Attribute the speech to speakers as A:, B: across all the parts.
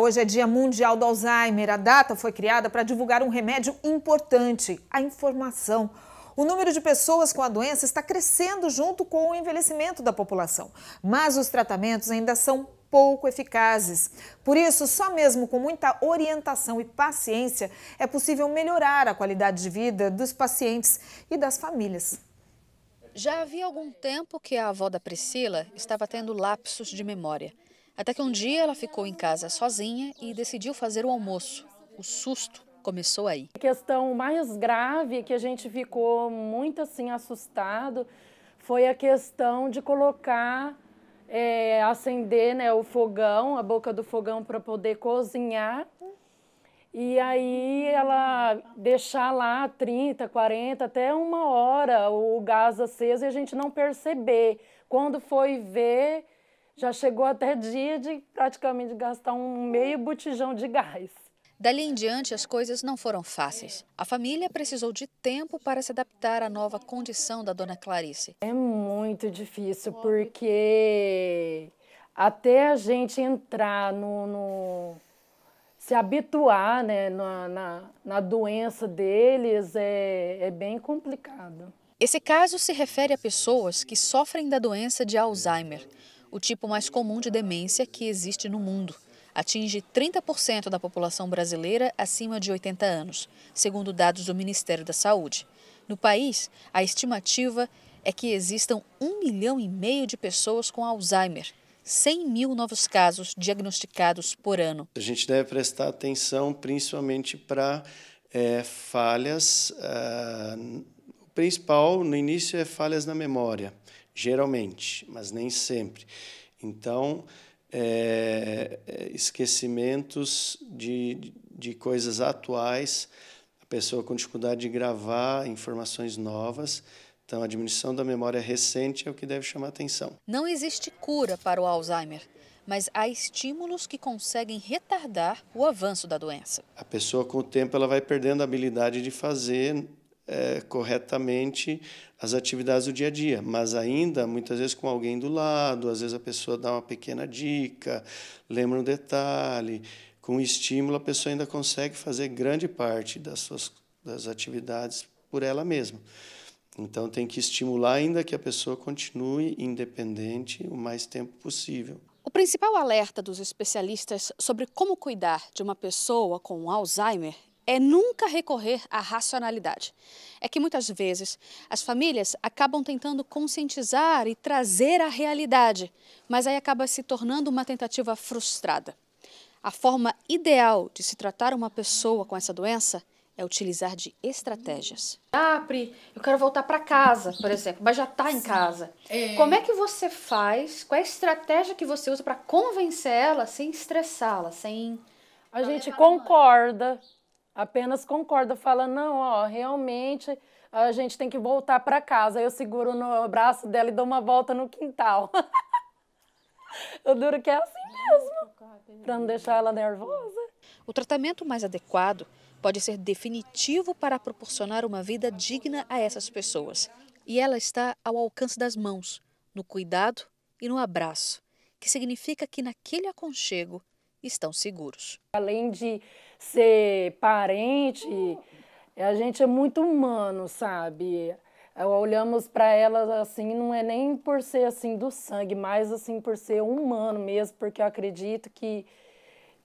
A: Hoje é Dia Mundial do Alzheimer. A data foi criada para divulgar um remédio importante: a informação. O número de pessoas com a doença está crescendo junto com o envelhecimento da população, mas os tratamentos ainda são pouco eficazes. Por isso, só mesmo com muita orientação e paciência é possível melhorar a qualidade de vida dos pacientes e das famílias. Já havia algum tempo que a avó da Priscila estava tendo lapsos de memória. Até que um dia ela ficou em casa sozinha
B: e decidiu fazer o almoço. O susto começou aí. A questão mais grave que a gente ficou muito assim assustado foi a questão de colocar, é, acender né, o fogão, a boca do fogão para poder cozinhar. E aí ela deixar lá 30, 40, até uma hora o gás aceso e a gente não perceber. Quando foi ver, já chegou até dia de praticamente gastar um meio
A: botijão de gás. Dali em diante, as coisas não foram fáceis. A família precisou
B: de tempo para se adaptar à nova condição da dona Clarice. É muito difícil, porque até a gente entrar no. no se habituar né, na, na, na doença deles é, é bem complicado. Esse caso se refere a pessoas que sofrem da doença
A: de Alzheimer o tipo mais comum de demência que existe no mundo. Atinge 30% da população brasileira acima de 80 anos, segundo dados do Ministério da Saúde. No país, a estimativa é que existam 1 milhão e meio de pessoas com Alzheimer, 100 mil novos casos diagnosticados por ano.
C: A gente deve prestar atenção principalmente para é, falhas. Ah, o principal no início é falhas na memória geralmente, mas nem sempre. Então, é, é, esquecimentos de, de coisas atuais, a pessoa com dificuldade de gravar informações novas. Então, a diminuição da memória recente é o que deve chamar atenção.
A: Não existe cura para o Alzheimer, mas há estímulos que conseguem retardar o avanço da doença.
C: A pessoa, com o tempo, ela vai perdendo a habilidade de fazer é, corretamente as atividades do dia a dia, mas ainda muitas vezes com alguém do lado, às vezes a pessoa dá uma pequena dica, lembra um detalhe. Com estímulo, a pessoa ainda consegue fazer grande parte das suas das atividades por ela mesma. Então, tem que estimular ainda que a pessoa continue independente o mais tempo possível.
A: O principal alerta dos especialistas sobre como cuidar de uma pessoa com Alzheimer é nunca recorrer à racionalidade. É que muitas vezes as famílias acabam tentando conscientizar e trazer a realidade, mas aí acaba se tornando uma tentativa frustrada. A forma ideal de se tratar uma pessoa com essa doença é utilizar de estratégias. Ah, Pri, eu quero voltar para casa, por exemplo, mas já está em casa. É... Como é que você
B: faz? Qual é a estratégia que você usa para convencer ela sem estressá-la, sem a gente concorda, apenas concorda, fala: não, ó, realmente a gente tem que voltar para casa. Aí eu seguro no braço dela e dou uma volta no quintal. eu duro que é assim mesmo, para não deixar ela
A: nervosa. O tratamento mais adequado pode ser definitivo para proporcionar uma vida digna a essas pessoas. E ela está ao alcance das mãos, no cuidado e no abraço, que significa que naquele aconchego estão seguros.
B: Além de ser parente, a gente é muito humano, sabe? É, olhamos para ela assim, não é nem por ser assim do sangue, mas assim por ser humano mesmo, porque eu acredito que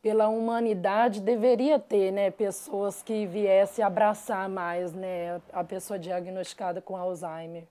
B: pela humanidade deveria ter, né, pessoas que viessem abraçar mais, né, a pessoa diagnosticada com Alzheimer.